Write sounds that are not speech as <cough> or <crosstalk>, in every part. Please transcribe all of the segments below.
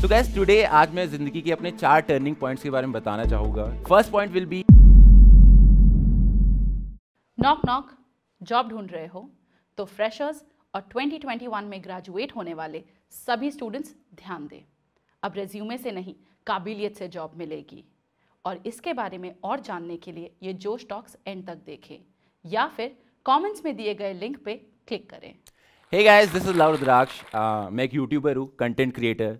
सो guys today आज मैं जिंदगी के अपने चार टर्निंग पॉइंट्स के बारे में बताना चाहूंगा first point will be knock knock job ढूंढ रहे हो तो फ्रेशर्स और 2021 में ग्रेजुएट होने वाले सभी स्टूडेंट्स ध्यान दें अब रेज्यूमे से नहीं काबिलियत से जॉब मिलेगी और इसके बारे में और जानने के लिए ये जो स्टॉक्स एंड तक देखें या फिर कमेंट्स में दिए गए लिंक पे क्लिक करें हे गाइस दिस इज लाउड द्राक्ष मैं एक यूट्यूबर हूँ content creator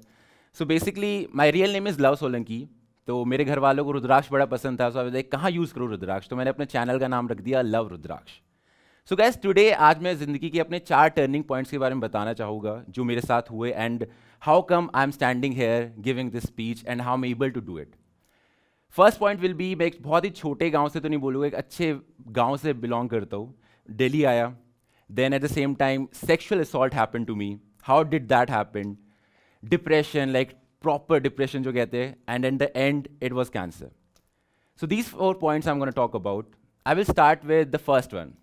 so basically my real name is Lav Solanki तो मेरे घर वालों को रुद्राक्ष बड़ा पसंद था सो आई कहाँ यूज़ करूँ रुद्राक्ष तो मैंने अपने चैनल का नाम रख दिया Lav Rudraksh so guys today आज मैं ज़िंदगी के अपने चार टर्निंग पॉइंट्स के बारे में बताना चाहूँगा जो मेरे साथ हुए and how come I am standing here giving this speech and how am able to do it first point will be मैं एक बहुत ही छोटे गाँव से तो नहीं बोलूँगा एक अच्छे गाँव से बिलोंग करता हूँ दिल्ली आया then at the same time sexual assault happen to me how did that happen depression, like proper depression, jo kehte, and in the end, it was cancer. So these four points I'm going to talk about. I will start with the first one.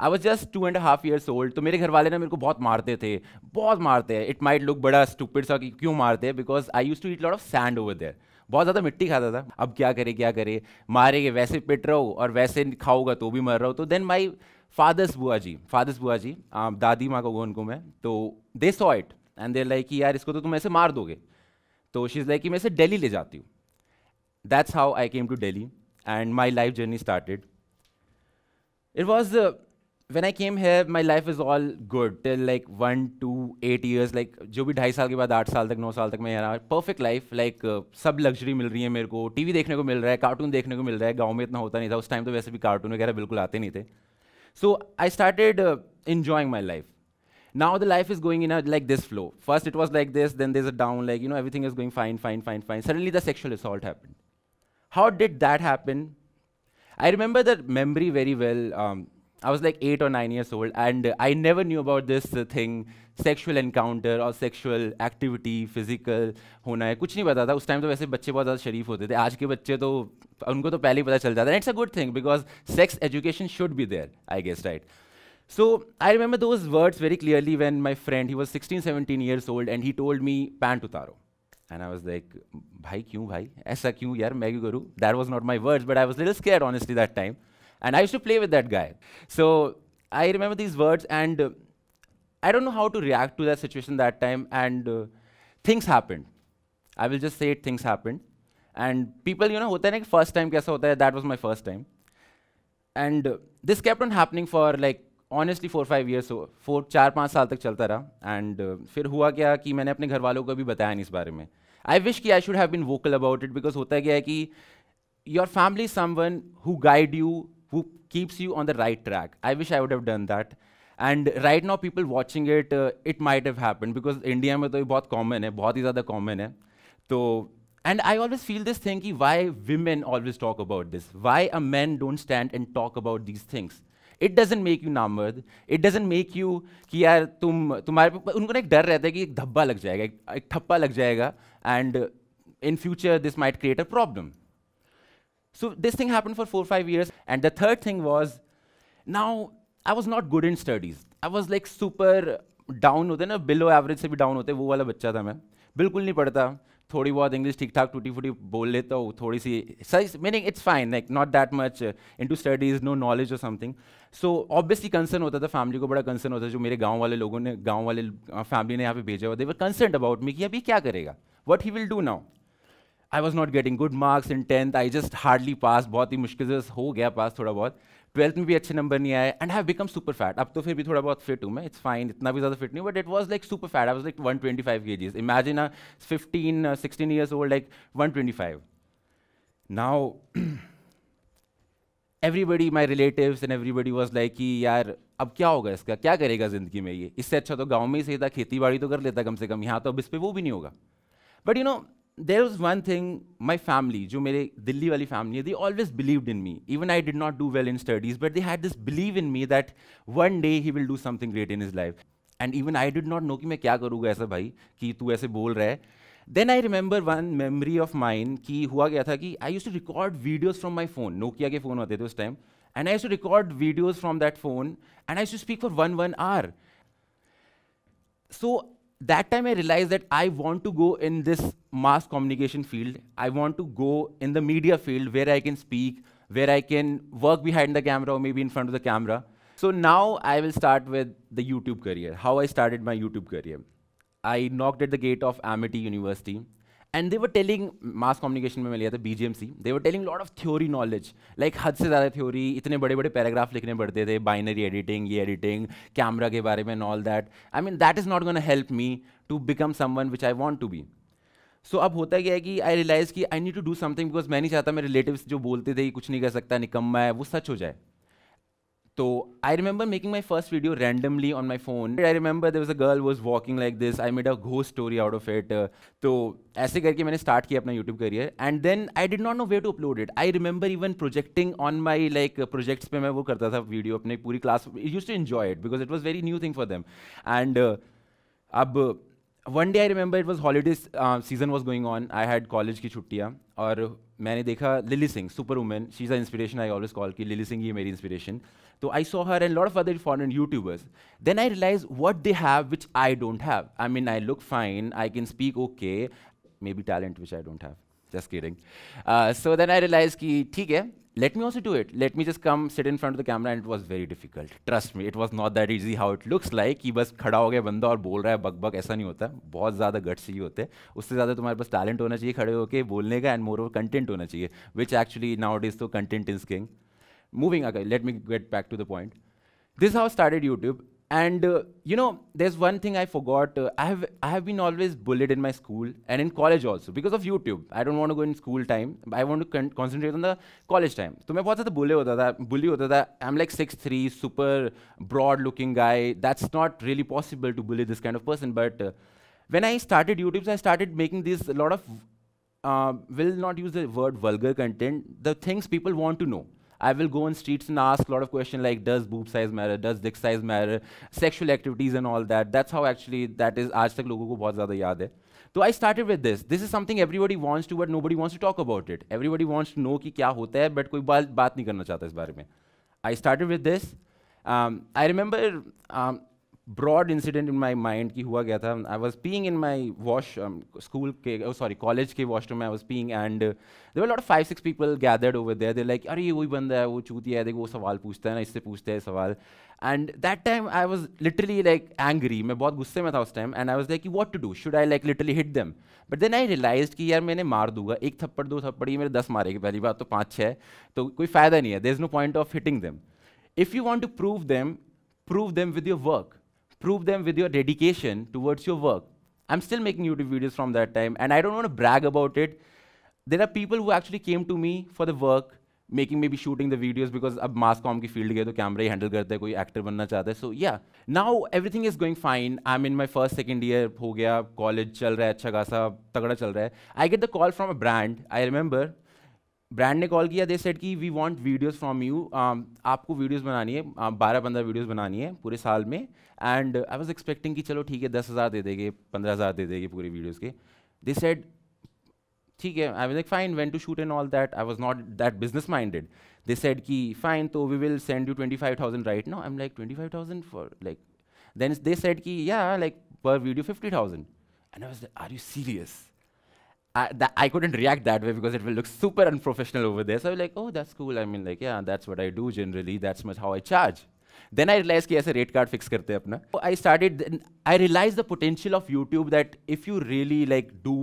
I was just two and half years old तो मेरे घर वाले ना मेरे को बहुत मारते थे बहुत मारते हैं इट माइट लुक बड़ा स्टूपिड सा क्यों मारते हैं because I use to eat lot of sand over there बहुत ज़्यादा मिट्टी खाता था अब क्या करे क्या करे मारेगे वैसे पिट रहो और वैसे खाओगे तो भी मर रहा हो तो देन माई फादर्स बुआ जी फादर्स बुआ जी दादी माँ को उनको मैं तो they saw it and they're like यार इसको तो तुम ऐसे मार दोगे तो शी इज़ लाइक कि मैं इसे डेली ले जाती हूँ that's how I came to Delhi and my life journey started it was when I came है my life is all good till like one to eight years like जो भी ढाई साल के बाद आठ साल तक नौ साल तक मैं यहाँ परफेक्ट लाइफ लाइक सब लग्जरी मिल रही है मेरे को टी वी देखने को मिल रहा है कार्टून देखने को मिल रहा है गाँव में इतना होता नहीं था उस टाइम तो वैसे भी कार्टून वगैरह बिल्कुल आते नहीं थे so I started enjoying my life now the life is going in a like this flow first it was like this then there's a down like you know everything is going fine fine fine fine suddenly the sexual assault happened how did that happen i remember that memory very well um, i was like 8 or 9 years old and uh, i never knew about this uh, thing sexual encounter or sexual activity physical होना है कुछ नहीं पता था उस time तो वैसे बच्चे बहुत ज़्यादा शरीफ होते थे आज के बच्चे तो उनको तो पहले ही पता चल जाता है it's a good thing because sex education should be there I guess right so I remember those words very clearly when my friend, he was 16, 17 years old, and he told me, pant utaro. And I was like, bhai kyun bhai? Aisa kyun yaar, main That was not my words, but I was a little scared, honestly, that time. And I used to play with that guy. So I remember these words, and uh, I don't know how to react to that situation that time, and uh, things happened. I will just say it, things happened. And people, you know, hota hai first time kaisa hota hai, that was my first time. And uh, this kept on happening for like honestly four five years four चार पाँच साल तक चलता रहा and uh, फिर हुआ क्या कि मैंने अपने घर वालों को भी बताया नहीं इस बारे में आई विश कि I should have been vocal about it because होता क्या है कि your family someone who guide you who keeps you on the right track I wish I would have done that and right now people watching it it might have happen because India में तो ये बहुत common है बहुत ही ज़्यादा common है तो I always feel this thing कि why women always talk about this why a man don't stand and talk about these things it doesn't make you नामर्द इट डजेंट मेक यू कि यार तुम तुम्हारे पे उनको ना एक डर रहता है कि एक धब्बा लग जाएगा एक, ठप्पा लग जाएगा and in future this might create a problem so this thing happen for four five years and the third thing was now I was not good in studies I was like super down होते ना below average से भी down होते वो वाला बच्चा था मैं बिल्कुल नहीं पढ़ता थोड़ी बहुत इंग्लिश ठीक ठाक टूटी फूटी बोल लेता हूँ थोड़ी सी सही meaning it's fine like not that much into studies no knowledge और समथिंग सो ऑब्वियसली कंसर्न होता था फैमिली को बड़ा कंसर्न होता था जो मेरे गाँव वाले लोगों ने गाँव वाले फैमिली uh, ने यहाँ पे भेजा हुआ दे वर कंसर्न अबाउट मी कि अभी क्या करेगा what he will do now I was not getting good marks in tenth I just hardly pass बहुत ही मुश्किल से हो गया पास थोड़ा बहुत ट्वेल्थ में भी अच्छे नंबर नहीं आए and have become super fat अब तो फिर भी थोड़ा बहुत फिट हूँ मैं इट्स फाइन इतना भी ज़्यादा फिट नहीं but it was like super fat I was like one twenty five kgs imagine fifteen sixteen years old like one twenty five now everybody my relative and everybody was like कि यार अब क्या होगा इसका क्या करेगा ज़िंदगी में ये इससे अच्छा तो गाँव में ही सही था खेती बाड़ी तो कर लेता कम से कम यहाँ तो अब इस पर वो भी नहीं होगा but you know there is one thing my family जो मेरे दिल्ली वाली फैमिली है they always believed in me even I did not do well in studies but they had this believe in me that one day he will do something great in his life and even I did not know कि मैं क्या करूँगा ऐसा भाई कि तू ऐसे बोल रहा है then I remember one memory of mind कि हुआ गया था कि I use to record videos from my phone Nokia के फोन होते थे उस time and I use to record videos from that phone and I to speak for one one hour so that time I realized that I want to go in this mass communication field. I want to go in the media field where I can speak, where I can work behind the camera or maybe in front of the camera. So now I will start with the YouTube career, how I started my YouTube career. I knocked at the gate of Amity University. And they were telling mass communication में मैं लिया था B they were telling lot of theory knowledge like हद से ज़्यादा theory इतने बड़े बड़े पैराग्राफ लिखने पड़ते थे बाइनरी एडिटिंग ये एडिटिंग कैमरा के बारे में all that I mean that is not gonna help me to become someone which I want to be so अब होता क्या है कि आई रियलाइज़ की I need to do something because मैं नहीं चाहता मेरे रिलेटिव जो बोलते थे कि कुछ नहीं कर सकता निकम्मा है वो सच हो जाए तो I remember making my first video randomly on my phone I remember there was a girl was walking like this I made a घो स्टोरी आउट ऑफ इट तो ऐसे करके मैंने स्टार्ट किया अपना YouTube career and then I did not know way to upload it I remember even projecting on my like projects पे मैं वो करता था वीडियो अपने पूरी class use to enjoy it because it was very new thing for them and अब one day I remember it was holidays season was going on I had college की छुट्टियाँ और मैंने देखा Lilly Singh super women she is a inspiration I always call की लिली सिंह ही मेरी inspiration तो I saw her and lot of other for YouTubers then I realise what they have which I don't have I mean I look fine I can speak okay maybe talent which I don't have just kidding so then I realise की ठीक है let me also do it. Let me just come sit in front of the camera and it was very difficult. Trust me, it was not that easy how it looks like कि बस खड़ा हो गया बंदा और बोल रहा है बक बक ऐसा नहीं होता बहुत ज़्यादा गट ही होते हैं उससे ज़्यादा तुम्हारे पास टैलेंट होना चाहिए खड़े होकर बोलने का एंड मोर ओवर कंटेंट होना चाहिए which actually now it is तो कंटेंट इज किंग मूविंग अगर let me get back to the point this how started YouTube And uh, you know, there's one thing I forgot. Uh, I have I have been always bullied in my school and in college also because of YouTube. I don't want to go in school time. I want to con concentrate on the college time. So मैं बहुत ज़्यादा bully होता था. I'm like six three, super broad looking guy. That's not really possible to bully this kind of person. But uh, when I started YouTube, so I started making this a lot of uh, will not use the word vulgar content. The things people want to know. I will go on streets and ask a lot of questions like, does boob size matter? Does dick size matter? Sexual activities and all that. That's how actually that is आज तक लोगों को बहुत ज़्यादा याद है तो I started with this this is something everybody wants to but nobody wants to talk about it everybody wants to know कि क्या होता है बट कोई बात बात नहीं करना चाहता इस बारे में I started with this I remember broad incident in my mind की हुआ गया था I was peeing in my wash school के सॉरी oh, कॉलेज के वॉशरूम में I was peeing and there lot five six people gathered over there they like अरे ये वही बंदा है वो चूती है देखो वो सवाल पूछता है ना इससे पूछते हैं सवाल and that time I was literally like angry मैं बहुत गुस्से में था उस time and I was like what to do should I like literally hit them but then I realise कि यार मैंने मार दूंगा एक थप्पड़ दो थप्पड़ ये मेरे दस मारेगी पहली बात तो पाँच छः तो कोई फ़ायदा नहीं है there is no point of hitting them if you want to prove them prove them with your work prove them with your dedication towards your work. I'm still making YouTube videos from that time, and I don't want to brag about it. There are people who actually came to me for the work, making maybe shooting the videos because a mass com ki field to camera handle karte है कोई actor banna चाहता है so yeah now everything is going fine I'm in my first second year ho gaya college chal raha hai, अच्छा खासा तगड़ा चल रहा है I get the call from a brand I remember brand ने call किया दे सेट कि we want videos from you आपको वीडियोस बनानी है um, बारह पंद्रह वीडियोस बनानी है पूरे साल में एंड आई वाज एक्सपेक्टिंग कि चलो ठीक है दस हज़ार दे देंगे पंद्रह हज़ार दे देंगे पूरे वीडियोस के दे सेट ठीक है I was like fine when to shoot and all that I was not that business minded they said कि फाइन तो we will send you twenty five thousand right now I am like twenty five thousand for like then they said कि yeah like per video fifty thousand and I was are you serious I, that, I couldn't react that way because it will look super unprofessional over there. So I was like, oh, that's cool. I mean, like, yeah, that's what I do generally. That's much how I charge. Then I realise कि ऐसे rate card fix करते हैं अपना I started I realise the potential of YouTube that if you really like do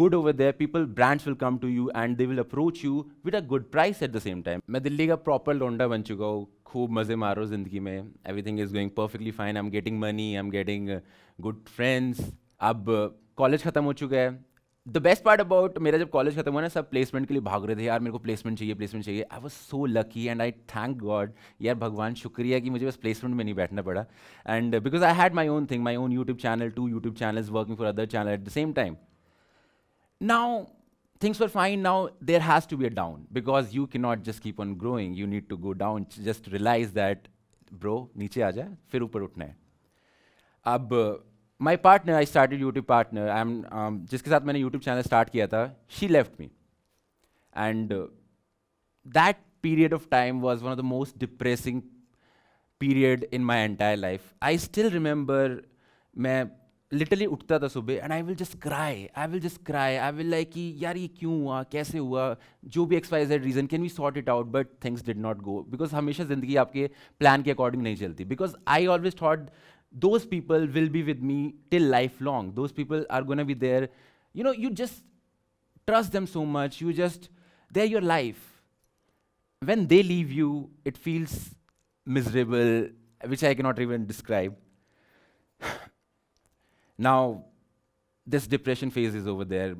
good over there people brands will come to you and they will approach you with a good price at the same time मैं दिल्ली का proper लौंडा बन चुका हूँ खूब मज़े मारो जिंदगी में everything is going perfectly fine I am getting money I am getting good friends अब कॉलेज uh, ख़त्म हो चुका है द बेस्ट पार्ट अबाउट मेरा जब कॉलेज खत्म हुआ ना सब प्लेसमेंट के लिए भाग रहे थे यार मेरे को प्लेसमेंट चाहिए प्लेसमेंट चाहिए I was so lucky and I thank God यार भगवान शुक्रिया कि मुझे बस प्लेसमेंट में नहीं बैठना पड़ा and because I had my own thing my own YouTube channel two YouTube channels working for other channel at the same time now things were fine now there has to be a down because you can not just keep on growing you need to go down just realise that bro नीचे आ जाए फिर ऊपर उठना है अब my partner I start YouTube partner I M जिसके साथ मैंने यूट्यूब चैनल स्टार्ट किया था she left me and that period of time was one of the most depressing period in my entire life I still remember मैं literally उठता था सुबह and I will just cry I will just cry I will like कि यार ये क्यों हुआ कैसे हुआ जो भी एक्स एड reason can we sort it out but things did not go because हमेशा ज़िंदगी आपके प्लान के अकॉर्डिंग नहीं चलती because I always thought those people will be with me till lifelong. Those people are going to be there. You know, you just trust them so much. You just, they're your life. When they leave you, it feels miserable, which I cannot even describe. <sighs> now, this depression phase is over there.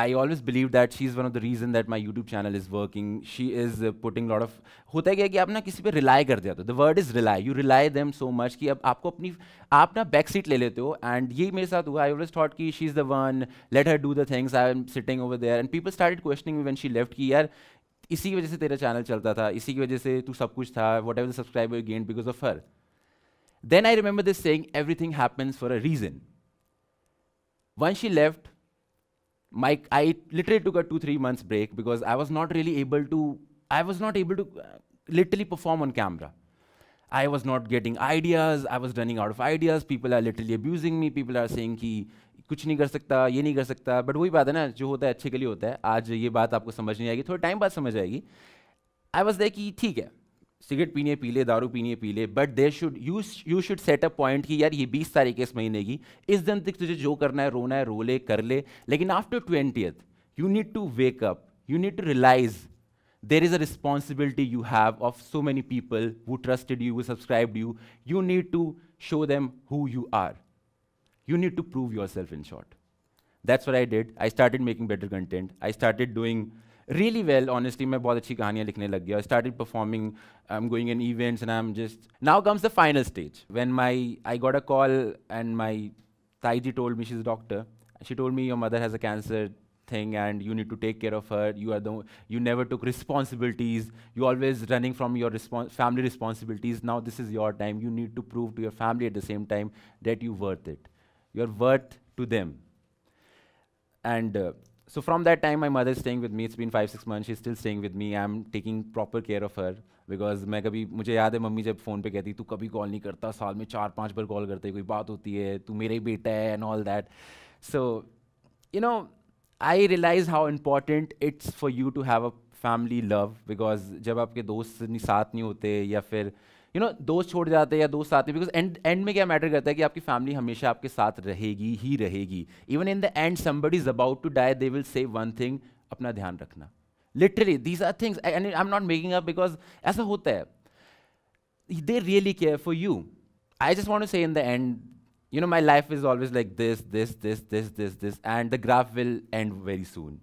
I always believe that she's one of the reason that my YouTube channel is working. She is uh, putting lot of होता है क्या कि आप ना किसी पे rely कर जाते हो. The word is rely. You rely them so much कि अब आपको अपनी आप ना back seat ले लेते हो and ये मेरे साथ हुआ. I always thought कि she's the one. Let her do the things. I'm sitting over there and people started questioning me when she left कि यार इसी की वजह से तेरा चैनल चलता था इसी की वजह से तू सब कुछ था whatever the subscriber gain because of her then I remember this saying everything happens for a reason one she left my I literally took a 2 3 months break because I was not really able to. I was not able to literally perform on camera. I was not getting ideas. I was running out of ideas. People are literally abusing me. People are saying ki कुछ नहीं कर सकता ये नहीं कर सकता but वही बात है ना जो होता है अच्छे के लिए होता है आज ये बात आपको समझ नहीं आएगी थोड़ा टाइम बाद समझ आएगी आई वॉज दे कि ठीक है सिगरेट पीनी है पी ले दारू पीनी है पी but there should you you should set up point कि यार ये बीस तारीख है इस महीने की इस दिन तक तुझे जो करना है रोना है रो ले कर ले लेकिन after twentieth you need to wake up you need to realise there is a responsibility you have of so many people who trusted you who subscribe you you need to show them who you are you need to prove yourself in short that's what I did I started making better content I started doing really well, honestly. मैं बहुत अच्छी कहानियाँ लिखने लग गया. I started performing. I'm going in events and I'm just. Now comes the final stage when my I got a call and my Taiji told me she's a doctor. She told me your mother has a cancer thing and you need to take care of her you are the you never took responsibilities you always running from your respons family responsibilities now this is your time you need to prove to your family at the same time that you worth it you're worth to them and uh, so from that time, my mother is staying with me. It's been 5 6 months. She's still staying with me. I'm taking proper care of her because मैं कभी मुझे याद है mummy जब phone पे कहती तू कभी कॉल नहीं करता साल में चार पांच बार कॉल करते कोई बात होती है तू मेरा ही बेटा है and all that so you know I realise how important it's for you to have a family love because जब आपके दोस्त साथ नहीं होते या फिर यू नो दोस्त छोड़ जाते हैं या दोस्त आते हैं बिकॉज एंड एंड में क्या मैटर करता है कि आपकी फैमिली हमेशा आपके साथ रहेगी ही रहेगी even in the end somebody is about to die they will say one thing अपना ध्यान रखना literally these are things and I am not making up because ऐसा होता है they really care for you I just want say in the end you know my life is always like this this this this this this and the graph will end very soon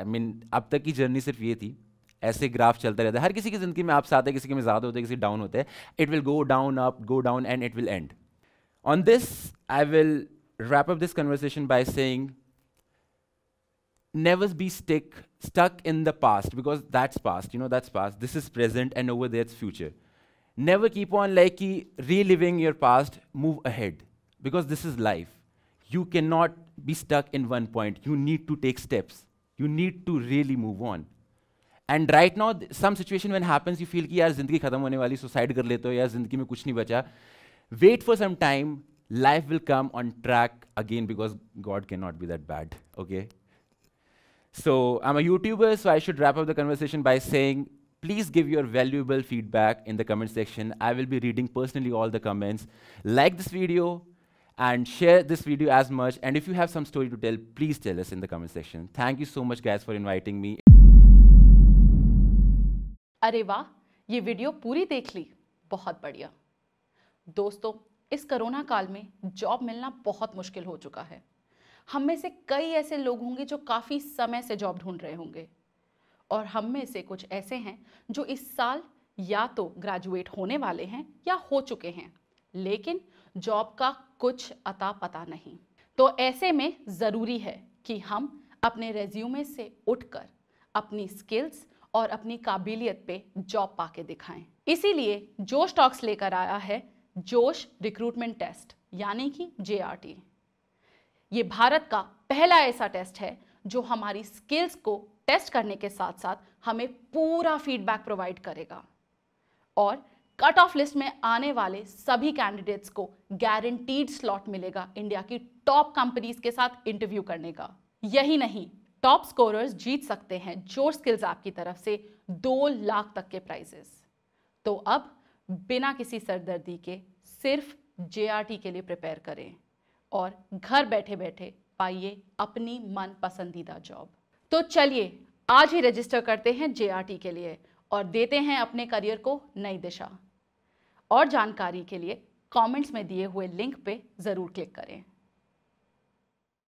I mean अब तक की journey सिर्फ ये थी ऐसे graph चलते रहता है हर किसी की जिंदगी में आप साथ किसी के में ज्यादा होते हैं किसी डाउन होते हैं it will go down up go down and it will end on this I will wrap up this conversation by saying never be stick stuck in the past because that's past you know that's past this is present and over that's future never keep on like की reliving your past move ahead because this is life you can not be stuck in one point you need to take steps you need to really move on And right now, some situation when happens you feel कि यार जिंदगी खत्म होने वाली suicide कर लेते हो यार जिंदगी में कुछ नहीं बचा wait for some time life will come on track again because God can not be So I'm a YouTuber, so I should wrap up the conversation by saying, please give your valuable feedback in the comment section. I will be reading personally all the comments. Like this video and share this video as much. And if you have some story to tell, please tell us in the comment section. Thank you so much, guys, for inviting me. अरे वाह ये video पूरी देख ली बहुत बढ़िया दोस्तों इस corona काल में जॉब मिलना बहुत मुश्किल हो चुका है हम में से कई ऐसे लोग होंगे जो काफ़ी समय से जॉब ढूंढ रहे होंगे और हम में से कुछ ऐसे हैं जो इस साल या तो ग्रेजुएट होने वाले हैं या हो चुके हैं लेकिन जॉब का कुछ अता पता नहीं तो ऐसे में ज़रूरी है कि हम अपने रेज्यूमे से उठकर अपनी स्किल्स और अपनी काबिलियत पे जॉब पा के दिखाएं इसीलिए जोश टॉक्स लेकर आया है जोश रिक्रूटमेंट टेस्ट यानी कि जे ये भारत का पहला ऐसा टेस्ट है जो हमारी स्किल्स को टेस्ट करने के साथ साथ हमें पूरा फीडबैक प्रोवाइड करेगा और कट ऑफ लिस्ट में आने वाले सभी कैंडिडेट्स को गारंटीड स्लॉट मिलेगा इंडिया की टॉप कंपनीज के साथ इंटरव्यू करने का यही नहीं टॉप स्कोरर्स जीत सकते हैं जो स्किल्स आपकी तरफ से दो लाख तक के प्राइजेस तो अब बिना किसी सरदर्दी के सिर्फ जे के लिए प्रिपेयर करें और घर बैठे बैठे पाइए अपनी मन पसंदीदा जॉब तो चलिए आज ही रजिस्टर करते हैं जे के लिए और देते हैं अपने करियर को नई दिशा और जानकारी के लिए कमेंट्स में दिए हुए लिंक पे ज़रूर क्लिक करें